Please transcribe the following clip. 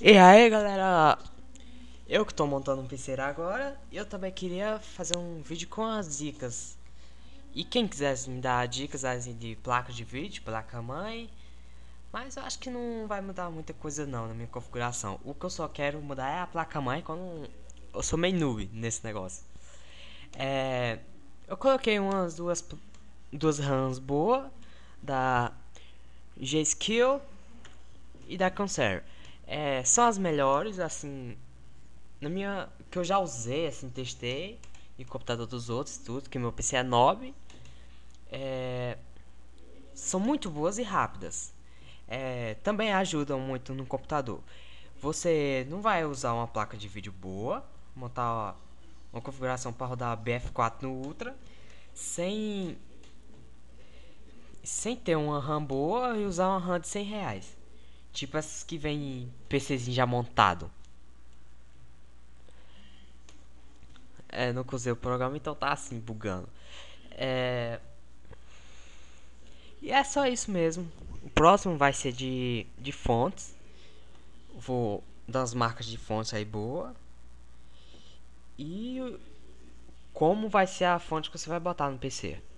E aí galera, eu que tô montando um PC agora, eu também queria fazer um vídeo com as dicas. E quem quisesse me dar dicas assim, de placa de vídeo, placa mãe, mas eu acho que não vai mudar muita coisa não na minha configuração. O que eu só quero mudar é a placa mãe quando eu sou meio noob nesse negócio. É, eu coloquei umas duas, duas RAMs boas da G-Skill e da Cancer. É, são as melhores, assim. Na minha. Que eu já usei, assim, testei. E computador dos outros, tudo, que meu PC é nobre. É, são muito boas e rápidas. É, também ajudam muito no computador. Você não vai usar uma placa de vídeo boa, montar uma configuração para rodar BF4 no Ultra, sem sem ter uma RAM boa e usar uma RAM de 100 reais. Tipo as que vem PCzinho já montado. É, não usei o programa, então tá assim, bugando. É... E é só isso mesmo. O próximo vai ser de, de fontes. Vou dar umas marcas de fontes aí boa. E como vai ser a fonte que você vai botar no PC.